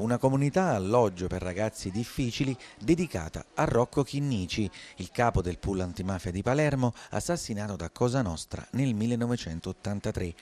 una comunità alloggio per ragazzi difficili dedicata a Rocco Chinnici, il capo del pool antimafia di Palermo, assassinato da Cosa Nostra nel 1983.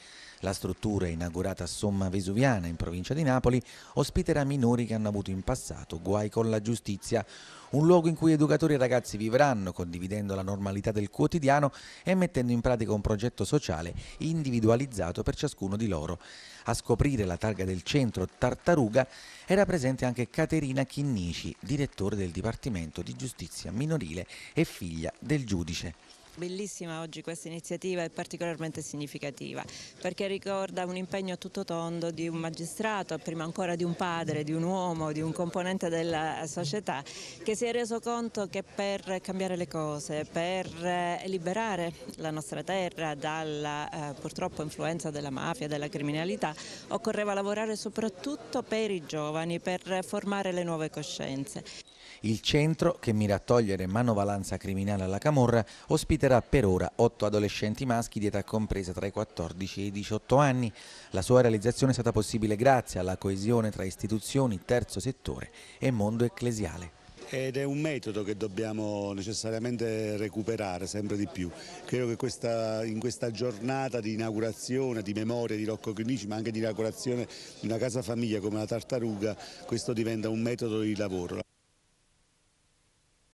La struttura, inaugurata a Somma Vesuviana in provincia di Napoli, ospiterà minori che hanno avuto in passato guai con la giustizia, un luogo in cui educatori e ragazzi vivranno condividendo la normalità del quotidiano e mettendo in pratica un progetto sociale individualizzato per ciascuno di loro. A scoprire la targa del centro Tartaruga era presente anche Caterina Chinnici, direttore del Dipartimento di Giustizia Minorile e figlia del giudice bellissima oggi questa iniziativa e particolarmente significativa perché ricorda un impegno a tutto tondo di un magistrato, prima ancora di un padre, di un uomo, di un componente della società che si è reso conto che per cambiare le cose, per eh, liberare la nostra terra dalla eh, purtroppo influenza della mafia, della criminalità, occorreva lavorare soprattutto per i giovani, per formare le nuove coscienze. Il centro, che mira a togliere manovalanza criminale alla Camorra, ospita ospiterà per ora otto adolescenti maschi di età compresa tra i 14 e i 18 anni. La sua realizzazione è stata possibile grazie alla coesione tra istituzioni, terzo settore e mondo ecclesiale ed è un metodo che dobbiamo necessariamente recuperare sempre di più. Credo che questa, in questa giornata di inaugurazione, di memoria di Rocco Chinnici, ma anche di inaugurazione di una casa famiglia come la tartaruga, questo diventa un metodo di lavoro.